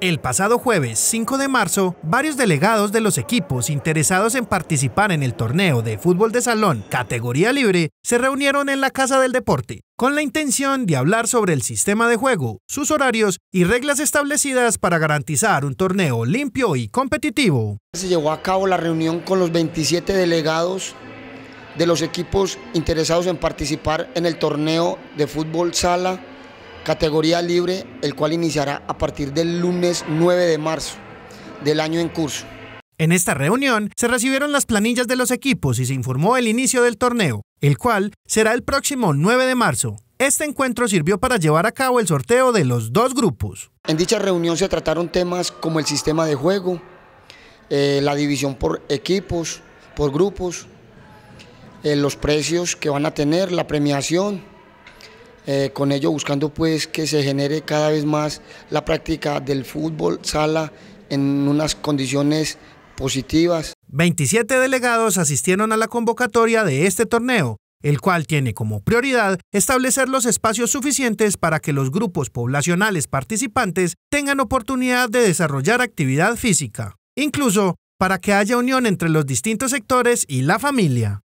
El pasado jueves 5 de marzo, varios delegados de los equipos interesados en participar en el torneo de fútbol de salón categoría libre se reunieron en la Casa del Deporte con la intención de hablar sobre el sistema de juego, sus horarios y reglas establecidas para garantizar un torneo limpio y competitivo. Se llevó a cabo la reunión con los 27 delegados de los equipos interesados en participar en el torneo de fútbol sala categoría libre, el cual iniciará a partir del lunes 9 de marzo del año en curso. En esta reunión se recibieron las planillas de los equipos y se informó el inicio del torneo, el cual será el próximo 9 de marzo. Este encuentro sirvió para llevar a cabo el sorteo de los dos grupos. En dicha reunión se trataron temas como el sistema de juego, eh, la división por equipos, por grupos, eh, los precios que van a tener, la premiación, eh, con ello buscando pues que se genere cada vez más la práctica del fútbol sala en unas condiciones positivas. 27 delegados asistieron a la convocatoria de este torneo, el cual tiene como prioridad establecer los espacios suficientes para que los grupos poblacionales participantes tengan oportunidad de desarrollar actividad física, incluso para que haya unión entre los distintos sectores y la familia.